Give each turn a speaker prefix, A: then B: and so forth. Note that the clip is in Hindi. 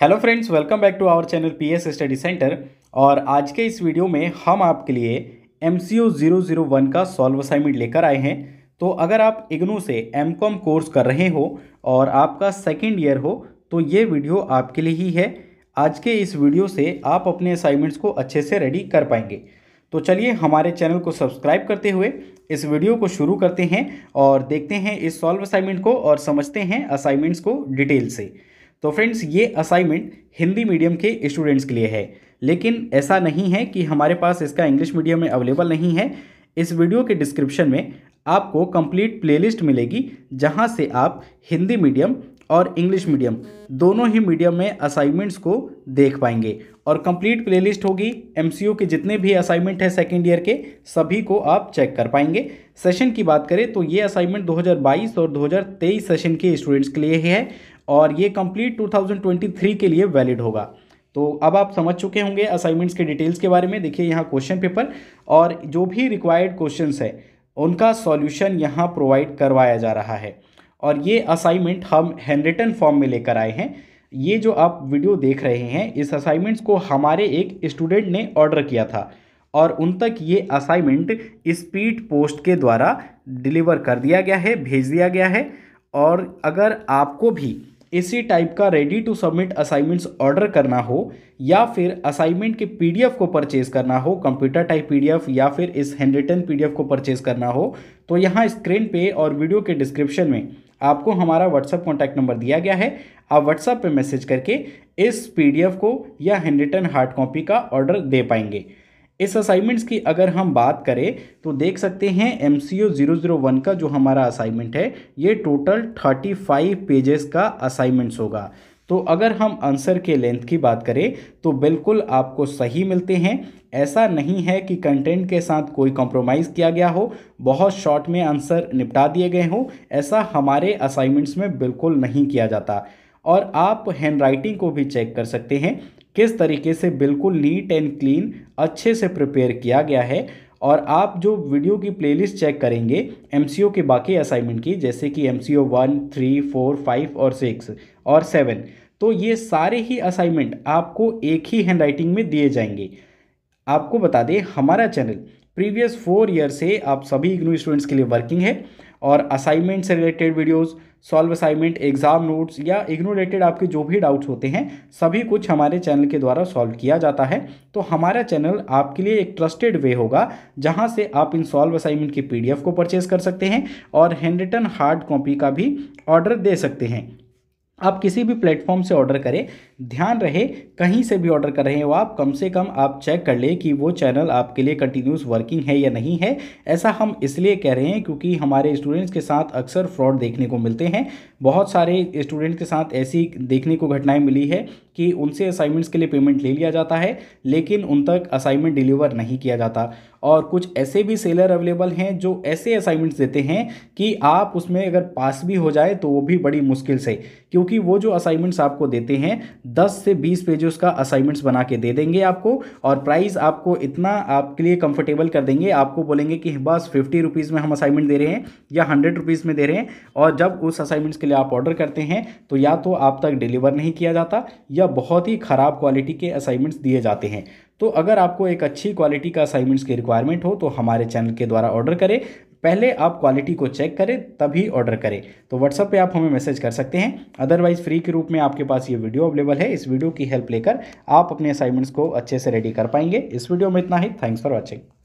A: hello friends welcome back to our channel PS study centre और आज के इस वीडियो में हम आपके लिए एम सी का सॉल्व असाइनमेंट लेकर आए हैं तो अगर आप इग्नू से एम कोर्स कर रहे हो और आपका सेकेंड ईयर हो तो ये वीडियो आपके लिए ही है आज के इस वीडियो से आप अपने असाइनमेंट्स को अच्छे से रेडी कर पाएंगे तो चलिए हमारे चैनल को सब्सक्राइब करते हुए इस वीडियो को शुरू करते हैं और देखते हैं इस सॉल्व असाइनमेंट को और समझते हैं असाइनमेंट्स को डिटेल से तो फ्रेंड्स ये असाइनमेंट हिंदी मीडियम के स्टूडेंट्स के लिए है लेकिन ऐसा नहीं है कि हमारे पास इसका इंग्लिश मीडियम में अवेलेबल नहीं है इस वीडियो के डिस्क्रिप्शन में आपको कंप्लीट प्लेलिस्ट मिलेगी जहां से आप हिंदी मीडियम और इंग्लिश मीडियम दोनों ही मीडियम में असाइनमेंट्स को देख पाएंगे और कंप्लीट प्लेलिस्ट होगी एमसीयू के जितने भी असाइनमेंट हैं सेकेंड ईयर के सभी को आप चेक कर पाएंगे सेशन की बात करें तो ये असाइनमेंट 2022 और 2023 सेशन के स्टूडेंट्स के लिए ही है और ये कंप्लीट 2023 के लिए वैलिड होगा तो अब आप समझ चुके होंगे असाइनमेंट्स के डिटेल्स के बारे में देखिए यहाँ क्वेश्चन पेपर और जो भी रिक्वायर्ड क्वेश्चन है उनका सॉल्यूशन यहाँ प्रोवाइड करवाया जा रहा है और ये असाइनमेंट हम हैंडरिटन फॉर्म में लेकर आए हैं ये जो आप वीडियो देख रहे हैं इस असाइनमेंट्स को हमारे एक स्टूडेंट ने ऑर्डर किया था और उन तक ये असाइनमेंट स्पीड पोस्ट के द्वारा डिलीवर कर दिया गया है भेज दिया गया है और अगर आपको भी इसी टाइप का ready to submit assignments order करना हो या फिर असाइनमेंट के पीडीएफ को परचेज करना हो कंप्यूटर टाइप पीडीएफ या फिर इस हैंड रिटन पी को परचेज करना हो तो यहाँ स्क्रीन पे और वीडियो के डिस्क्रिप्शन में आपको हमारा व्हाट्सअप कॉन्टैक्ट नंबर दिया गया है आप व्हाट्सअप पर मैसेज करके इस पी को या हैंड रिटन हार्ड कॉपी का ऑर्डर दे पाएंगे इस असाइनमेंट्स की अगर हम बात करें तो देख सकते हैं M C O zero zero one का जो हमारा असाइनमेंट है ये टोटल थर्टी फाइव पेजेस का असाइनमेंट्स होगा तो अगर हम आंसर के लेंथ की बात करें तो बिल्कुल आपको सही मिलते हैं ऐसा नहीं है कि कंटेंट के साथ कोई कॉम्प्रोमाइज़ किया गया हो बहुत शॉर्ट में आंसर निपटा दिए गए हों ऐसा हमारे असाइनमेंट्स में बिल्कुल नहीं किया जाता और आप हैंड राइटिंग को भी चेक कर सकते हैं किस तरीके से बिल्कुल नीट एंड क्लीन अच्छे से प्रिपेयर किया गया है और आप जो वीडियो की प्लेलिस्ट चेक करेंगे एम के बाकी असाइनमेंट की जैसे कि M C O one three four five और सिक्स और सेवन तो ये सारे ही असाइनमेंट आपको एक ही हैंड राइटिंग में दिए जाएंगे आपको बता दें हमारा चैनल प्रीवियस फोर ईयर से आप सभी इग्नू स्टूडेंट्स के लिए वर्किंग है और असाइनमेंट से related videos solve assignment exam notes या इग्नो रिलेटेड आपके जो भी डाउट्स होते हैं सभी कुछ हमारे चैनल के द्वारा सॉल्व किया जाता है तो हमारा चैनल आपके लिए एक ट्रस्टेड वे होगा जहां से आप इन सॉल्व असाइनमेंट की पीडीएफ को परचेज कर सकते हैं और हैंड रिटन हार्ड कॉपी का भी ऑर्डर दे सकते हैं आप किसी भी प्लेटफॉर्म से ऑर्डर करें ध्यान रहे कहीं से भी ऑर्डर कर रहे हो आप कम से कम आप चेक कर ले कि वो चैनल आपके लिए कंटिन्यूस वर्किंग है या नहीं है ऐसा हम इसलिए कह रहे हैं क्योंकि हमारे स्टूडेंट्स के साथ अक्सर फ्रॉड देखने को मिलते हैं बहुत सारे स्टूडेंट्स के साथ ऐसी देखने को घटनाएं मिली है कि उनसे असाइनमेंट्स के लिए पेमेंट ले लिया जाता है लेकिन उन तक असाइनमेंट डिलीवर नहीं किया जाता और कुछ ऐसे भी सेलर अवेलेबल हैं जो ऐसे असाइनमेंट्स देते हैं कि आप उसमें अगर पास भी हो जाए तो वो भी बड़ी मुश्किल से क्योंकि वो जो असाइनमेंट्स आपको देते हैं 10 से 20 पेजेस का असाइनमेंट्स बना के दे देंगे आपको और प्राइस आपको इतना आपके लिए कंफर्टेबल कर देंगे आपको बोलेंगे कि बस फिफ्टी रुपीज़ में हम असाइनमेंट दे रहे हैं या हंड्रेड रुपीज़ में दे रहे हैं और जब उस असाइनमेंट्स के लिए आप ऑर्डर करते हैं तो या तो आप तक डिलीवर नहीं किया जाता या या बहुत ही ख़राब क्वालिटी के असाइनमेंट्स दिए जाते हैं तो अगर आपको एक अच्छी क्वालिटी का असाइनमेंट्स की रिक्वायरमेंट हो तो हमारे चैनल के द्वारा ऑर्डर करें पहले आप क्वालिटी को चेक करें तभी ऑर्डर करें तो व्हाट्सअप पे आप हमें मैसेज कर सकते हैं अदरवाइज़ फ्री के रूप में आपके पास ये वीडियो अवेलेबल है इस वीडियो की हेल्प लेकर आप अपने असाइनमेंट्स को अच्छे से रेडी कर पाएंगे इस वीडियो में इतना ही थैंक्स फॉर वॉचिंग